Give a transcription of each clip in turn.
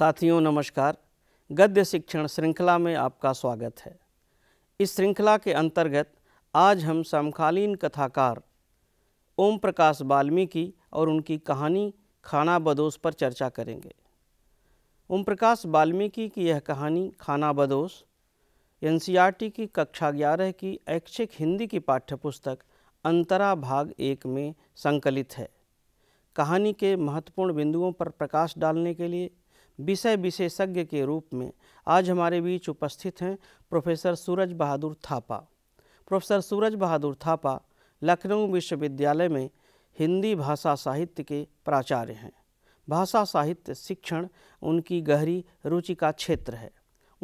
साथियों नमस्कार गद्य शिक्षण श्रृंखला में आपका स्वागत है इस श्रृंखला के अंतर्गत आज हम समकालीन कथाकार ओम प्रकाश वाल्मीकि और उनकी कहानी खाना बदोश पर चर्चा करेंगे ओम प्रकाश वाल्मीकि की यह कहानी खाना बदोश एन की कक्षा ग्यारह की ऐच्छिक हिंदी की पाठ्यपुस्तक अंतरा भाग एक में संकलित है कहानी के महत्वपूर्ण बिंदुओं पर प्रकाश डालने के लिए विषय विशेषज्ञ के रूप में आज हमारे बीच उपस्थित हैं प्रोफेसर सूरज बहादुर थापा प्रोफेसर सूरज बहादुर थापा लखनऊ विश्वविद्यालय में हिंदी भाषा साहित्य के प्राचार्य हैं भाषा साहित्य शिक्षण उनकी गहरी रुचि का क्षेत्र है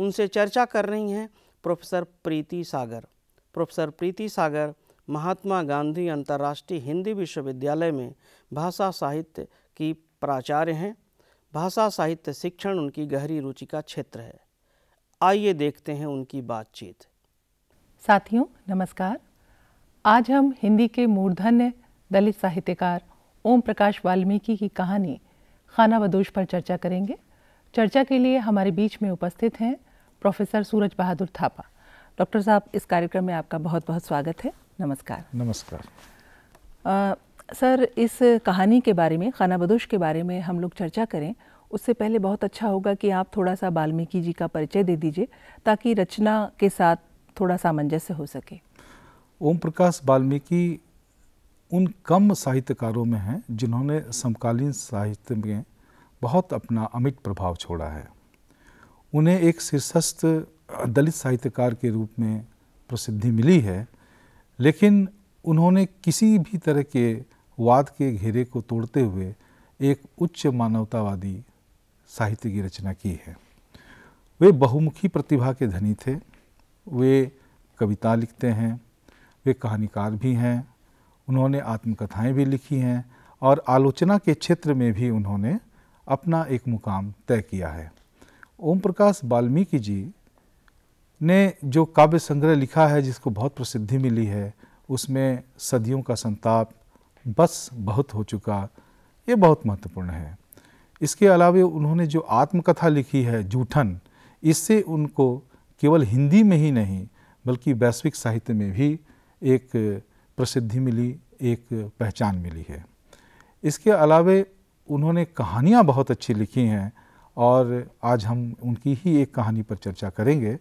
उनसे चर्चा कर रही हैं प्रोफेसर प्रीति सागर प्रोफेसर प्रीति सागर महात्मा गांधी अंतर्राष्ट्रीय हिंदी विश्वविद्यालय में भाषा साहित्य की प्राचार्य हैं भाषा साहित्य शिक्षण उनकी गहरी रुचि का क्षेत्र है आइए देखते हैं उनकी बातचीत साथियों नमस्कार आज हम हिंदी के मूर्धन्य दलित साहित्यकार ओम प्रकाश वाल्मीकि की कहानी खाना बदोश पर चर्चा करेंगे चर्चा के लिए हमारे बीच में उपस्थित हैं प्रोफेसर सूरज बहादुर थापा डॉक्टर साहब इस कार्यक्रम में आपका बहुत बहुत स्वागत है नमस्कार नमस्कार सर इस कहानी के बारे में खाना बदोश के बारे में हम लोग चर्चा करें उससे पहले बहुत अच्छा होगा कि आप थोड़ा सा वाल्मीकि जी का परिचय दे दीजिए ताकि रचना के साथ थोड़ा सामंजस्य हो सके ओम प्रकाश वाल्मीकि उन कम साहित्यकारों में हैं जिन्होंने समकालीन साहित्य में बहुत अपना अमिट प्रभाव छोड़ा है उन्हें एक शीर्षस्थ दलित साहित्यकार के रूप में प्रसिद्धि मिली है लेकिन उन्होंने किसी भी तरह के वाद के घेरे को तोड़ते हुए एक उच्च मानवतावादी साहित्य की रचना की है वे बहुमुखी प्रतिभा के धनी थे वे कविता लिखते हैं वे कहानीकार भी हैं उन्होंने आत्मकथाएं भी लिखी हैं और आलोचना के क्षेत्र में भी उन्होंने अपना एक मुकाम तय किया है ओम प्रकाश वाल्मीकि जी ने जो काव्य संग्रह लिखा है जिसको बहुत प्रसिद्धि मिली है उसमें सदियों का संताप बस बहुत हो चुका ये बहुत महत्वपूर्ण है इसके अलावा उन्होंने जो आत्मकथा लिखी है जूठन इससे उनको केवल हिंदी में ही नहीं बल्कि वैश्विक साहित्य में भी एक प्रसिद्धि मिली एक पहचान मिली है इसके अलावे उन्होंने कहानियाँ बहुत अच्छी लिखी हैं और आज हम उनकी ही एक कहानी पर चर्चा करेंगे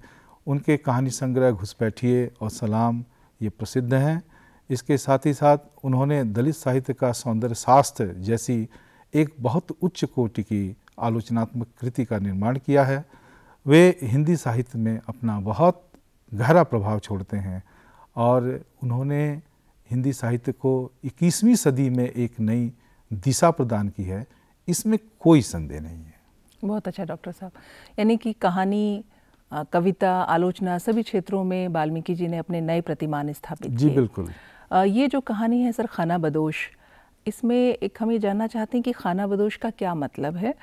उनके कहानी संग्रह घुसपैठिए और सलाम ये प्रसिद्ध हैं इसके साथ ही साथ उन्होंने दलित साहित्य का सौंदर्य शास्त्र जैसी एक बहुत उच्च कोटि की आलोचनात्मक कृति का निर्माण किया है वे हिंदी साहित्य में अपना बहुत गहरा प्रभाव छोड़ते हैं और उन्होंने हिंदी साहित्य को 21वीं सदी में एक नई दिशा प्रदान की है इसमें कोई संदेह नहीं है बहुत अच्छा डॉक्टर साहब यानी कि कहानी कविता आलोचना सभी क्षेत्रों में वाल्मीकि जी ने अपने नए प्रतिमान स्थापित जी बिल्कुल ये जो कहानी है सर खाना बदोश इसमें एक हम ये जानना चाहते हैं कि खाना बदोश का क्या मतलब है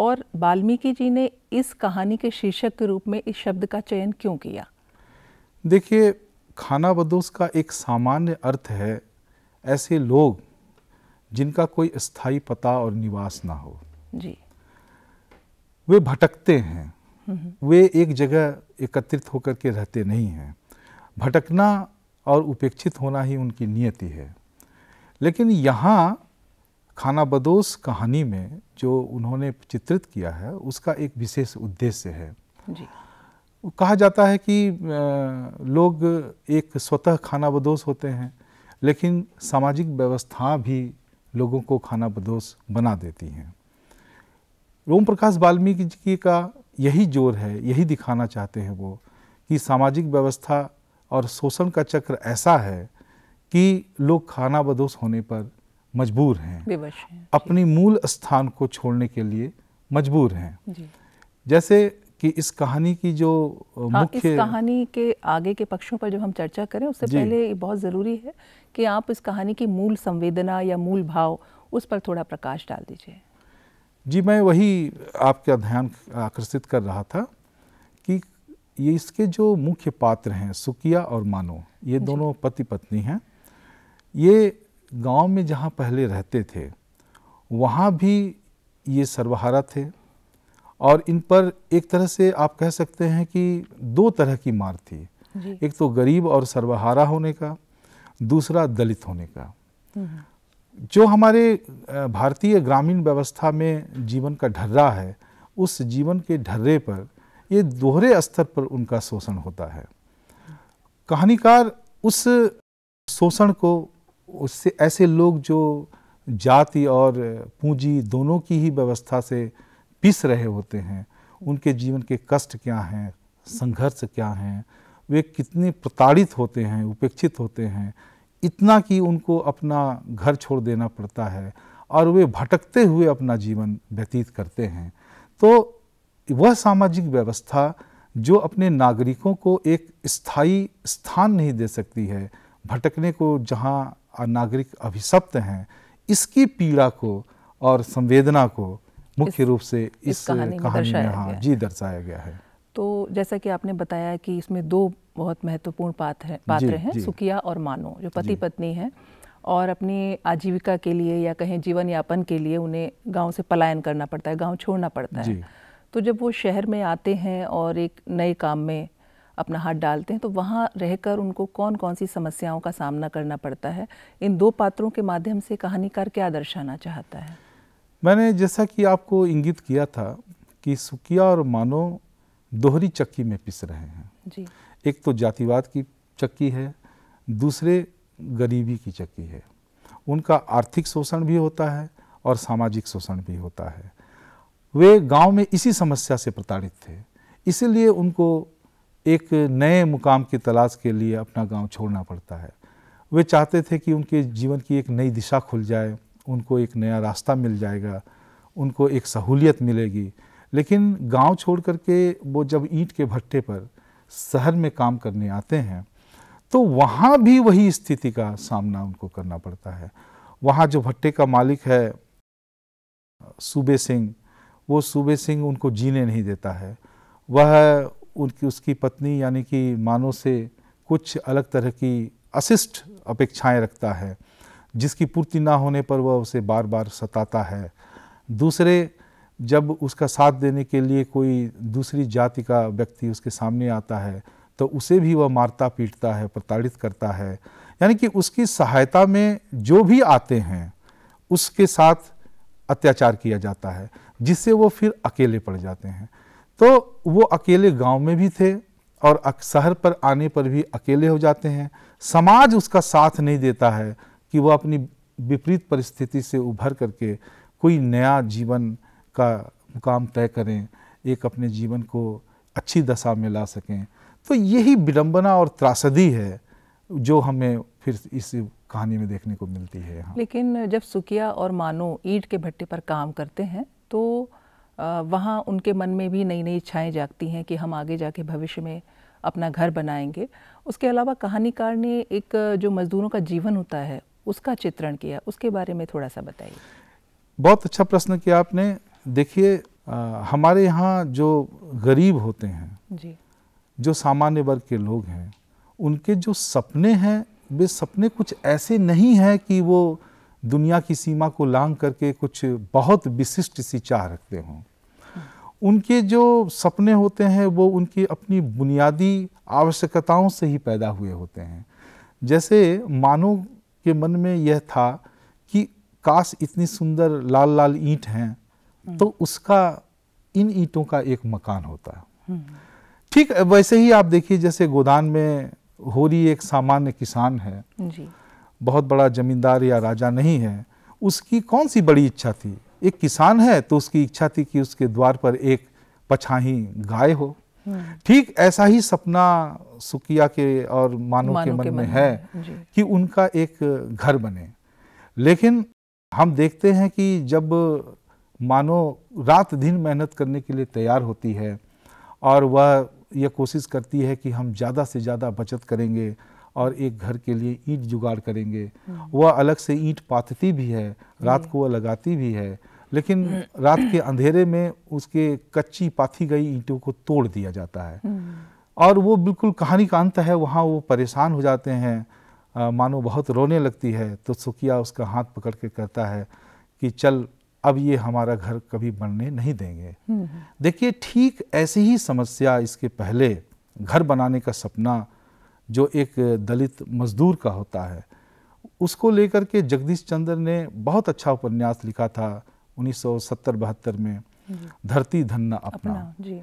और वाल्मीकि जी ने इस कहानी के शीर्षक के रूप में इस शब्द का चयन क्यों किया देखिए खाना बदोश का एक सामान्य अर्थ है ऐसे लोग जिनका कोई स्थायी पता और निवास ना हो जी वे भटकते हैं हम्म। वे एक जगह एकत्रित होकर के रहते नहीं हैं भटकना और उपेक्षित होना ही उनकी नियति है लेकिन यहाँ खानाबदोश कहानी में जो उन्होंने चित्रित किया है उसका एक विशेष उद्देश्य है जी। कहा जाता है कि लोग एक स्वतः खानाबदोश होते हैं लेकिन सामाजिक व्यवस्था भी लोगों को खानाबदोश बना देती हैं ओम प्रकाश वाल्मीकि जी का यही जोर है यही दिखाना चाहते हैं वो कि सामाजिक व्यवस्था और शोषण का चक्र ऐसा है कि लोग खाना बदोश होने पर मजबूर हैं है। अपनी मूल स्थान को छोड़ने के लिए मजबूर हैं जैसे कि इस कहानी की जो हाँ, मुख्य इस कहानी के आगे के पक्षों पर जब हम चर्चा करें उससे पहले ये बहुत ज़रूरी है कि आप इस कहानी की मूल संवेदना या मूल भाव उस पर थोड़ा प्रकाश डाल दीजिए जी मैं वही आपका ध्यान आकर्षित कर रहा था ये इसके जो मुख्य पात्र हैं सुकिया और मानो ये दोनों पति पत्नी हैं ये गांव में जहाँ पहले रहते थे वहाँ भी ये सर्वहारा थे और इन पर एक तरह से आप कह सकते हैं कि दो तरह की मार थी एक तो गरीब और सर्वहारा होने का दूसरा दलित होने का हम्म, हम्म। जो हमारे भारतीय ग्रामीण व्यवस्था में जीवन का ढर्रा है उस जीवन के ढर्रे पर ये दोहरे स्तर पर उनका शोषण होता है कहानीकार उस शोषण को उससे ऐसे लोग जो जाति और पूंजी दोनों की ही व्यवस्था से पिस रहे होते हैं उनके जीवन के कष्ट क्या हैं संघर्ष क्या हैं वे कितने प्रताड़ित होते हैं उपेक्षित होते हैं इतना कि उनको अपना घर छोड़ देना पड़ता है और वे भटकते हुए अपना जीवन व्यतीत करते हैं तो वह सामाजिक व्यवस्था जो अपने नागरिकों को एक स्थायी स्थान नहीं दे सकती है भटकने को जहाँ नागरिक अभिशप्त हैं इसकी पीड़ा को और संवेदना को मुख्य रूप से इस, इस कहानी, कहानी में हाँ जी दर्शाया गया है तो जैसा कि आपने बताया कि इसमें दो बहुत महत्वपूर्ण पात्र हैं पात्र हैं सुकिया और मानो जो पति पत्नी हैं और अपनी आजीविका के लिए या कहें जीवन यापन के लिए उन्हें गांव से पलायन करना पड़ता है गांव छोड़ना पड़ता है तो जब वो शहर में आते हैं और एक नए काम में अपना हाथ डालते हैं तो वहाँ रहकर उनको कौन कौन सी समस्याओं का सामना करना पड़ता है इन दो पात्रों के माध्यम से कहानीकार क्या दर्शाना चाहता है मैंने जैसा कि आपको इंगित किया था कि सुकिया और मानो दोहरी चक्की में पिस रहे हैं जी। एक तो जातिवाद की चक्की है दूसरे गरीबी की चक्की है उनका आर्थिक शोषण भी होता है और सामाजिक शोषण भी होता है वे गांव में इसी समस्या से प्रताड़ित थे इसीलिए उनको एक नए मुकाम की तलाश के लिए अपना गांव छोड़ना पड़ता है वे चाहते थे कि उनके जीवन की एक नई दिशा खुल जाए उनको एक नया रास्ता मिल जाएगा उनको एक सहूलियत मिलेगी लेकिन गांव छोड़ करके वो जब ईंट के भट्टे पर शहर में काम करने आते हैं तो वहाँ भी वही स्थिति का सामना उनको करना पड़ता है वहाँ जो भट्टे का मालिक है सूबे सिंह वो सूबे सिंह उनको जीने नहीं देता है वह उनकी उसकी पत्नी यानी कि मानो से कुछ अलग तरह की अशिष्ट अपेक्षाएं रखता है जिसकी पूर्ति ना होने पर वह उसे बार बार सताता है दूसरे जब उसका साथ देने के लिए कोई दूसरी जाति का व्यक्ति उसके सामने आता है तो उसे भी वह मारता पीटता है प्रताड़ित करता है यानी कि उसकी सहायता में जो भी आते हैं उसके साथ अत्याचार किया जाता है जिससे वो फिर अकेले पड़ जाते हैं तो वो अकेले गांव में भी थे और शहर पर आने पर भी अकेले हो जाते हैं समाज उसका साथ नहीं देता है कि वो अपनी विपरीत परिस्थिति से उभर करके कोई नया जीवन का मुकाम तय करें एक अपने जीवन को अच्छी दशा में ला सकें तो यही विडम्बना और त्रासदी है जो हमें फिर इस कहानी में देखने को मिलती है लेकिन जब सुकिया और मानो ईट के भट्टे पर काम करते हैं तो वहाँ उनके मन में भी नई नई इच्छाएं जागती हैं कि हम आगे जाके भविष्य में अपना घर बनाएंगे उसके अलावा कहानीकार ने एक जो मज़दूरों का जीवन होता है उसका चित्रण किया उसके बारे में थोड़ा सा बताइए बहुत अच्छा प्रश्न किया आपने देखिए हमारे यहाँ जो गरीब होते हैं जी जो सामान्य वर्ग के लोग हैं उनके जो सपने हैं वे सपने कुछ ऐसे नहीं हैं कि वो दुनिया की सीमा को लांग करके कुछ बहुत विशिष्ट सी चाह रखते हों उनके जो सपने होते हैं वो उनकी अपनी बुनियादी आवश्यकताओं से ही पैदा हुए होते हैं जैसे मानव के मन में यह था कि काश इतनी सुंदर लाल लाल ईंट हैं तो उसका इन ईंटों का एक मकान होता ठीक वैसे ही आप देखिए जैसे गोदान में होरी एक सामान्य किसान है जी। बहुत बड़ा जमींदार या राजा नहीं है उसकी कौन सी बड़ी इच्छा थी एक किसान है तो उसकी इच्छा थी कि उसके द्वार पर एक पछाही गाय हो हम्म। ठीक ऐसा ही सपना सुकिया के और मानव, के के मन में है कि उनका एक घर बने लेकिन हम देखते हैं कि जब मानो रात दिन मेहनत करने के लिए तैयार होती है और वह यह कोशिश करती है कि हम ज़्यादा से ज़्यादा बचत करेंगे और एक घर के लिए ईंट जुगाड़ करेंगे हम्म। वह अलग से ईंट पाथती भी है रात को वह लगाती भी है लेकिन रात के अंधेरे में उसके कच्ची पाथी गई ईंटों को तोड़ दिया जाता है हम्म। और वो बिल्कुल कहानी का अंत है वहाँ वो परेशान हो जाते हैं मानो बहुत रोने लगती है तो सुखिया उसका हाथ पकड़ के कहता है कि चल अब ये हमारा घर कभी बनने नहीं देंगे हम्म। देखिए ठीक ऐसी ही समस्या इसके पहले घर बनाने का सपना जो एक दलित मजदूर का होता है उसको लेकर के जगदीश चंद्र ने बहुत अच्छा उपन्यास लिखा था 1970-72 में धरती धन्य अपना, अपना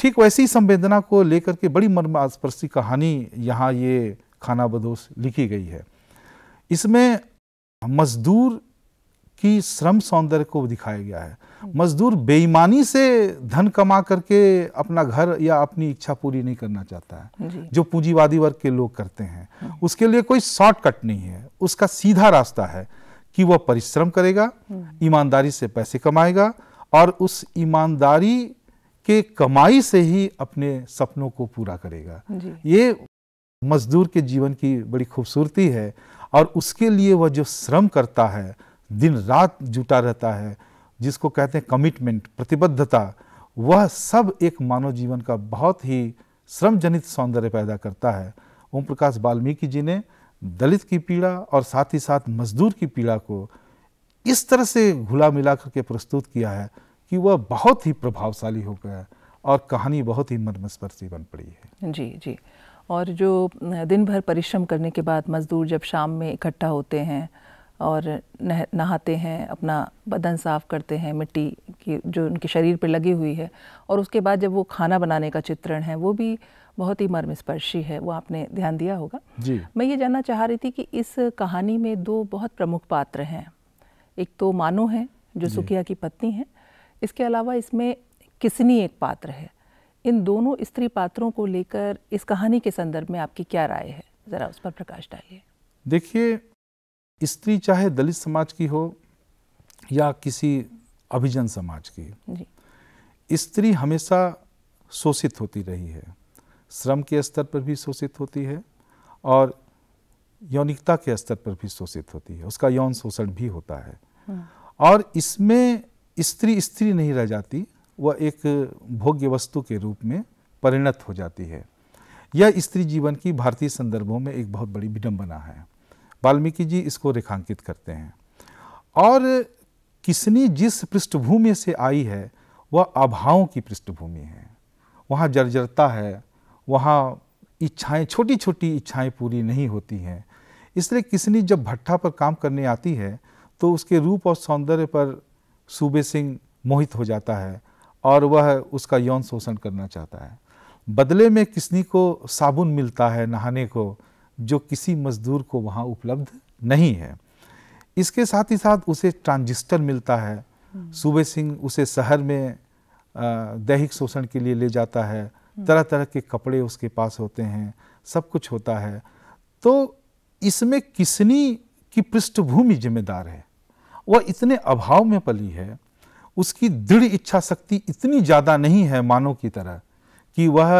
ठीक वैसी संवेदना को लेकर के बड़ी मर्मास्पर्शी कहानी यहाँ ये खाना बदोश लिखी गई है इसमें मजदूर कि श्रम सौंदर्य को दिखाया गया है मजदूर बेईमानी से धन कमा करके अपना घर या अपनी इच्छा पूरी नहीं करना चाहता है जो पूंजीवादी वर्ग के लोग करते हैं हाँ। उसके लिए कोई शॉर्टकट नहीं है उसका सीधा रास्ता है कि वह परिश्रम करेगा हम्म। ईमानदारी से पैसे कमाएगा और उस ईमानदारी के कमाई से ही अपने सपनों को पूरा करेगा ये मजदूर के जीवन की बड़ी खूबसूरती है और उसके लिए वह जो श्रम करता है दिन रात जुटा रहता है जिसको कहते हैं कमिटमेंट प्रतिबद्धता वह सब एक मानव जीवन का बहुत ही श्रम जनित सौंदर्य पैदा करता है ओम प्रकाश वाल्मीकि जी ने दलित की पीड़ा और साथ ही साथ मजदूर की पीड़ा को इस तरह से घुला मिला करके प्रस्तुत किया है कि वह बहुत ही प्रभावशाली हो गया है और कहानी बहुत ही मर्मस्पर्शी बन पड़ी है जी जी और जो दिन भर परिश्रम करने के बाद मजदूर जब शाम में इकट्ठा होते हैं और नहाते हैं अपना बदन साफ़ करते हैं मिट्टी की जो उनके शरीर पर लगी हुई है और उसके बाद जब वो खाना बनाने का चित्रण है वो भी बहुत ही मर्मस्पर्शी है वो आपने ध्यान दिया होगा जी मैं ये जानना चाह रही थी कि इस कहानी में दो बहुत प्रमुख पात्र हैं एक तो मानो है जो सुखिया की पत्नी है इसके अलावा इसमें किसनी एक पात्र है इन दोनों स्त्री पात्रों को लेकर इस कहानी के संदर्भ में आपकी क्या राय है ज़रा उस पर प्रकाश डालिए देखिए स्त्री चाहे दलित समाज की हो या किसी अभिजन समाज की स्त्री हमेशा शोषित होती रही है श्रम के स्तर पर भी शोषित होती है और यौनिकता के स्तर पर भी शोषित होती है उसका यौन शोषण भी होता है हाँ। और इसमें स्त्री स्त्री नहीं रह जाती वह एक भोग्य वस्तु के रूप में परिणत हो जाती है यह स्त्री जीवन की भारतीय संदर्भों में एक बहुत बड़ी विडंबना है वाल्मीकि जी इसको रेखांकित करते हैं और किसनी जिस पृष्ठभूमि से आई है वह अभावों की पृष्ठभूमि है वहाँ जर्जरता है वहाँ इच्छाएं छोटी छोटी इच्छाएं पूरी नहीं होती हैं इसलिए किसनी जब भट्टा पर काम करने आती है तो उसके रूप और सौंदर्य पर सूबे सिंह मोहित हो जाता है और वह उसका यौन शोषण करना चाहता है बदले में किसनी को साबुन मिलता है नहाने को जो किसी मज़दूर को वहाँ उपलब्ध नहीं है इसके साथ ही साथ उसे ट्रांजिस्टर मिलता है सूबे सिंह उसे शहर में दैहिक शोषण के लिए ले जाता है तरह तरह के कपड़े उसके पास होते हैं सब कुछ होता है तो इसमें किसनी की पृष्ठभूमि जिम्मेदार है वह इतने अभाव में पली है उसकी दृढ़ इच्छा शक्ति इतनी ज़्यादा नहीं है मानव की तरह कि वह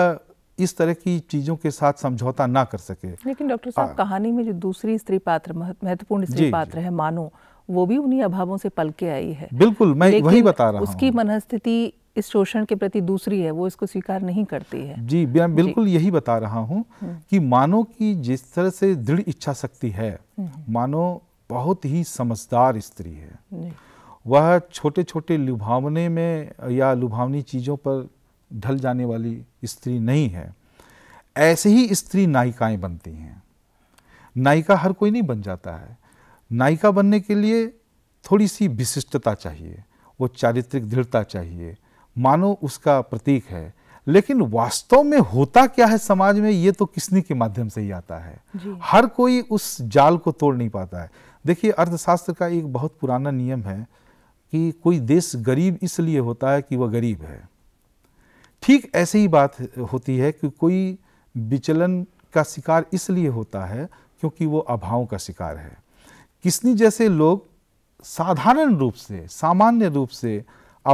इस तरह की चीजों के साथ समझौता ना कर सके लेकिन डॉक्टर साहब हाँ। कहानी में जो दूसरी स्त्री पात्र महत्वपूर्ण स्त्री पात्र है मानो वो भी उन्हीं अभावों से पल के आई है बिल्कुल मैं वही बता रहा हूँ उसकी मनस्थिति इस शोषण के प्रति दूसरी है वो इसको स्वीकार नहीं करती है जी मैं बिल्कुल यही बता रहा हूँ हम्म। कि मानो की जिस तरह से दृढ़ इच्छा शक्ति है हम्म, हम्म। मानो बहुत ही समझदार स्त्री है वह छोटे छोटे लुभावने में या लुभावनी चीज़ों पर ढल जाने वाली स्त्री नहीं है ऐसे ही स्त्री नायिकाएं बनती हैं नायिका हर कोई नहीं बन जाता है नायिका बनने के लिए थोड़ी सी विशिष्टता चाहिए वो चारित्रिक दृढ़ता चाहिए मानो उसका प्रतीक है लेकिन वास्तव में होता क्या है समाज में ये तो किसने के माध्यम से ही आता है हर कोई उस जाल को तोड़ नहीं पाता है देखिए अर्थशास्त्र का एक बहुत पुराना नियम है कि कोई देश गरीब इसलिए होता है कि वह गरीब है ठीक ऐसे ही बात होती है कि कोई विचलन का शिकार इसलिए होता है क्योंकि वो अभाव का शिकार है किसनी जैसे लोग साधारण रूप से सामान्य रूप से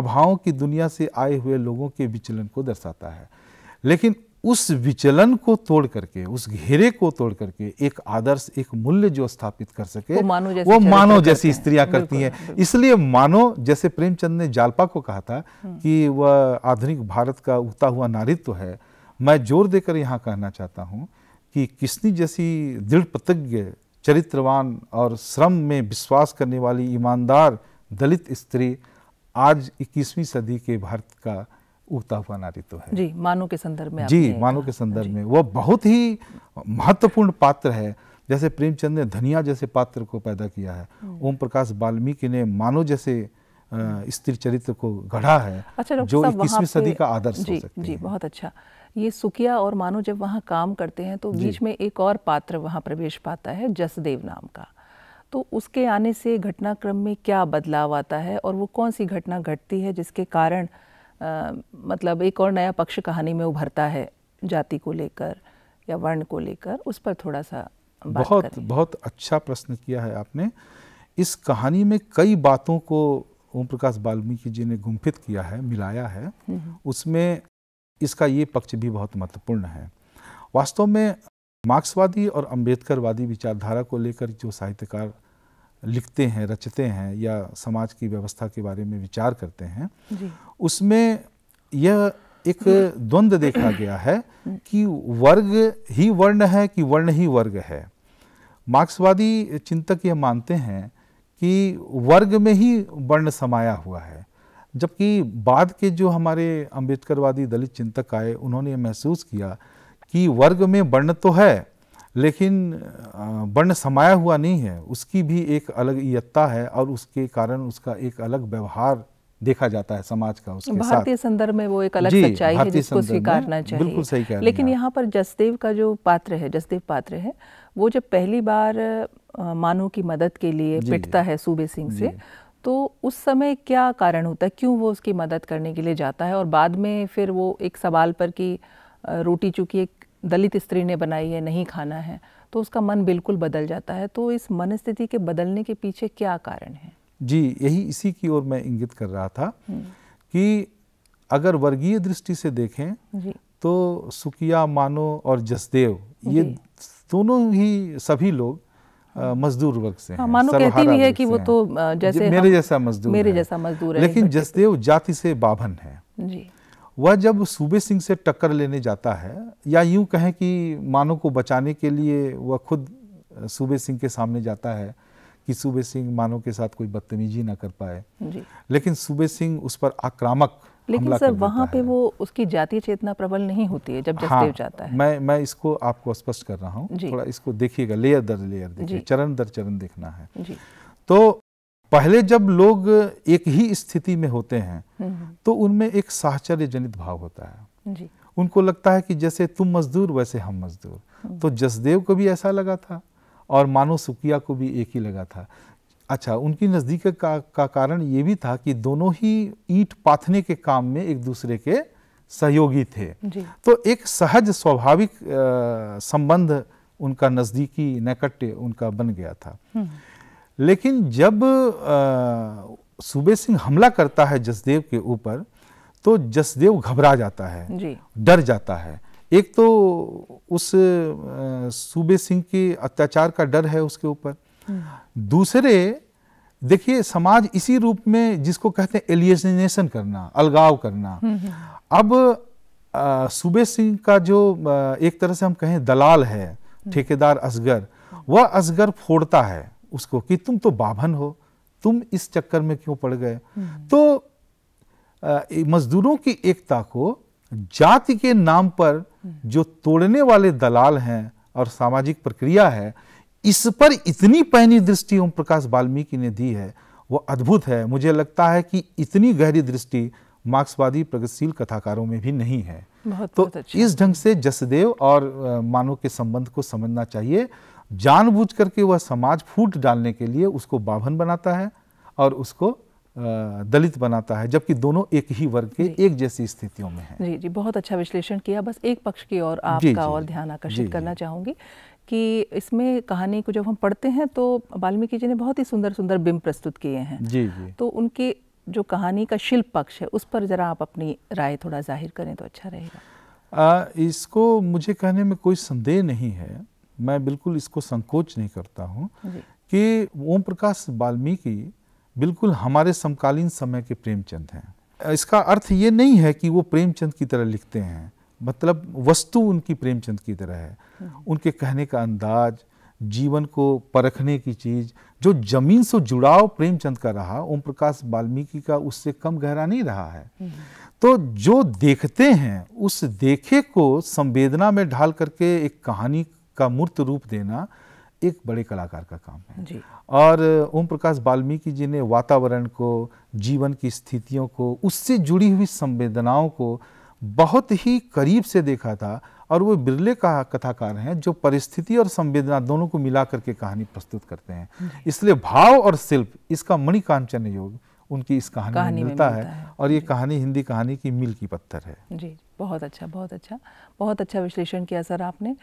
अभाव की दुनिया से आए हुए लोगों के विचलन को दर्शाता है लेकिन उस विचलन को तोड़ करके उस घेरे को तोड़ करके एक आदर्श एक मूल्य जो स्थापित कर सके वो मानव जैसी, वो जैसी स्त्रियां करती हैं है। इसलिए मानव जैसे प्रेमचंद ने जालपा को कहा था हम्म। कि वह आधुनिक भारत का उगता हुआ नारित्व तो है मैं जोर देकर यहाँ कहना चाहता हूँ कि किसनी जैसी दृढ़ प्रतिज्ञ चरित्रवान और श्रम में विश्वास करने वाली ईमानदार दलित स्त्री आज इक्कीसवीं सदी के भारत का उगता हुआ नारी तो है जी मानव के संदर्भ में जी मानव के संदर्भ में वह बहुत ही महत्वपूर्ण पात्र है जैसे प्रेमचंद ने धनिया जैसे पात्र को पैदा किया है हम्म। ओम प्रकाश वाल्मीकि ने मानव जैसे स्त्री चरित्र को गढ़ा है अच्छा जो इक्कीसवीं सदी का आदर्श जी, हो सकते जी बहुत अच्छा ये सुकिया और मानो जब वहाँ काम करते हैं तो बीच में एक और पात्र वहाँ प्रवेश पाता है जसदेव नाम का तो उसके आने से घटनाक्रम में क्या बदलाव आता है और वो कौन सी घटना घटती है जिसके कारण आ, मतलब एक और नया पक्ष कहानी में उभरता है जाति को लेकर या वर्ण को लेकर उस पर थोड़ा सा बहुत बहुत अच्छा प्रश्न किया है आपने इस कहानी में कई बातों को ओम प्रकाश वाल्मीकि जी ने गुम्फित किया है मिलाया है हम्म। उसमें इसका ये पक्ष भी बहुत महत्वपूर्ण है वास्तव में मार्क्सवादी और अम्बेडकरवादी विचारधारा को लेकर जो साहित्यकार लिखते हैं रचते हैं या समाज की व्यवस्था के बारे में विचार करते हैं उसमें यह एक द्वंद्व देखा गया है कि वर्ग ही वर्ण है कि वर्ण ही वर्ग है मार्क्सवादी चिंतक यह मानते हैं कि वर्ग में ही वर्ण समाया हुआ है जबकि बाद के जो हमारे अंबेडकरवादी दलित चिंतक आए उन्होंने महसूस किया कि वर्ग में वर्ण तो है लेकिन वर्ण समाया हुआ नहीं है उसकी भी एक अलग इयत्ता है और उसके कारण उसका एक अलग व्यवहार देखा जाता है समाज का उसके भारतीय संदर्भ में वो एक अलग सच्चाई है जिसको स्वीकारना चाहिए बिल्कुल सही कह लेकिन यहाँ पर जसदेव का जो पात्र है जसदेव पात्र है वो जब पहली बार मानव की मदद के लिए पिटता है सूबे सिंह से तो उस समय क्या कारण होता है क्यों वो उसकी मदद करने के लिए जाता है और बाद में फिर वो एक सवाल पर कि रोटी चूँकि एक दलित स्त्री ने बनाई है नहीं खाना है तो उसका मन बिल्कुल बदल जाता है तो इस मन स्थिति के बदलने के पीछे क्या कारण है जी यही इसी की ओर मैं इंगित कर रहा था हम्म। कि अगर वर्गीय दृष्टि से देखें तो सुकिया मानो और जसदेव ये दोनों ही सभी लोग मजदूर वर्ग से हाँ, मानो कहती भी है कि वो तो जैसे मेरे जैसा मजदूर मेरे जैसा मजदूर है लेकिन जसदेव जाति से बाभन है जी वह जब सूबे सिंह से टक्कर लेने जाता है या यूं कहें कि मानो को बचाने के लिए वह खुद सूबे सिंह के सामने जाता है कि सूबे सिंह मानो के साथ कोई बदतमीजी ना कर पाए लेकिन सूबे सिंह उस पर आक्रामक लेकिन सर वहाँ पे वो उसकी जातीय चेतना प्रबल नहीं होती है जब हाँ, जाता है मैं मैं इसको आपको स्पष्ट कर रहा हूँ थोड़ा इसको देखिएगा लेयर दर लेयर देखिए चरण दर चरण देखना है तो पहले जब लोग एक ही स्थिति में होते हैं हम्म, हम्म। तो उनमें एक साहचर्य जनित भाव होता है जी। उनको लगता है कि जैसे तुम मजदूर वैसे हम मजदूर हम्म। तो जसदेव को भी ऐसा लगा था और मानो सुकिया को भी एक ही लगा था अच्छा उनकी नज़दीक का, का कारण ये भी था कि दोनों ही ईट पाथने के काम में एक दूसरे के सहयोगी थे तो एक सहज स्वाभाविक संबंध उनका नज़दीकी नैकट्य उनका बन गया था लेकिन जब सूबे सिंह हमला करता है जसदेव के ऊपर तो जसदेव घबरा जाता है डर जाता है एक तो उस सूबे सिंह के अत्याचार का डर है उसके ऊपर हम्म। दूसरे देखिए समाज इसी रूप में जिसको कहते हैं एलियनेशन करना अलगाव करना हम्म, हम्म। अब सूबे सिंह का जो एक तरह से हम कहें दलाल है ठेकेदार असगर वह असगर फोड़ता है उसको कि तुम तो बाभन हो तुम इस चक्कर में क्यों पड़ गए तो मजदूरों की एकता को जाति के नाम पर जो तोड़ने वाले दलाल हैं और सामाजिक प्रक्रिया है इस पर इतनी पैनी दृष्टि ओम प्रकाश वाल्मीकि ने दी है वो अद्भुत है मुझे लगता है कि इतनी गहरी दृष्टि मार्क्सवादी प्रगतिशील कथाकारों में भी नहीं है बहुत, तो बहुत अच्छा। इस ढंग से जसदेव और मानव के संबंध को समझना चाहिए जानबूझ करके वह समाज फूट डालने के लिए उसको बाभन बनाता है और उसको दलित बनाता है जबकि दोनों एक ही वर्ग के एक जैसी स्थितियों में हैं। जी जी बहुत अच्छा विश्लेषण किया बस एक पक्ष की ओर आपका जी, जी, और ध्यान आकर्षित करना चाहूंगी कि इसमें कहानी को जब हम पढ़ते हैं तो वाल्मीकि जी ने बहुत ही सुंदर सुंदर बिंब प्रस्तुत किए हैं जी, जी। तो उनके जो कहानी का शिल्प पक्ष है उस पर ज़रा आप अपनी राय थोड़ा जाहिर करें तो अच्छा रहेगा इसको मुझे कहने में कोई संदेह नहीं है मैं बिल्कुल इसको संकोच नहीं करता हूँ कि ओम प्रकाश वाल्मीकि बिल्कुल हमारे समकालीन समय के प्रेमचंद हैं इसका अर्थ ये नहीं है कि वो प्रेमचंद की तरह लिखते हैं मतलब वस्तु उनकी प्रेमचंद की तरह है हम्म। उनके कहने का अंदाज जीवन को परखने की चीज़ जो जमीन से जुड़ाव प्रेमचंद का रहा ओम प्रकाश वाल्मीकि का उससे कम गहरा नहीं रहा है तो जो देखते हैं उस देखे को संवेदना में ढाल करके एक कहानी का मूर्त रूप देना एक बड़े कलाकार का काम है जी। और ओम प्रकाश वाल्मीकि जी ने वातावरण को जीवन की स्थितियों को उससे जुड़ी हुई संवेदनाओं को बहुत ही करीब से देखा था और वो बिरले का कथाकार हैं जो परिस्थिति और संवेदना दोनों को मिला करके कहानी प्रस्तुत करते हैं इसलिए भाव और शिल्प इसका मणिकांचन योग उनकी इस कहानी, कहानी में मिलता, में मिलता है, है और ये कहानी हिंदी कहानी की मिल की पत्थर है जी बहुत अच्छा बहुत अच्छा बहुत अच्छा विश्लेषण किया सर आपने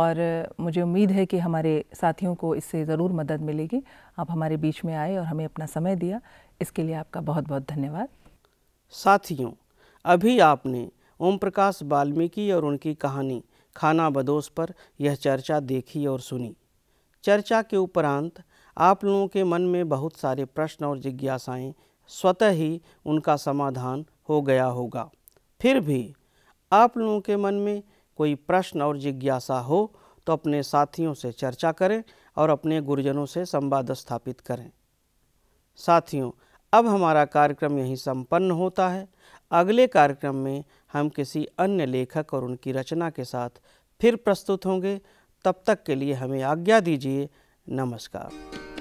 और मुझे उम्मीद है कि हमारे साथियों को इससे ज़रूर मदद मिलेगी आप हमारे बीच में आए और हमें अपना समय दिया इसके लिए आपका बहुत बहुत धन्यवाद साथियों अभी आपने ओम प्रकाश वाल्मीकि और उनकी कहानी खाना बदोश पर यह चर्चा देखी और सुनी चर्चा के उपरांत आप लोगों के मन में बहुत सारे प्रश्न और जिज्ञासाएं स्वतः ही उनका समाधान हो गया होगा फिर भी आप लोगों के मन में कोई प्रश्न और जिज्ञासा हो तो अपने साथियों से चर्चा करें और अपने गुरुजनों से संवाद स्थापित करें साथियों अब हमारा कार्यक्रम यहीं संपन्न होता है अगले कार्यक्रम में हम किसी अन्य लेखक और उनकी रचना के साथ फिर प्रस्तुत होंगे तब तक के लिए हमें आज्ञा दीजिए नमस्कार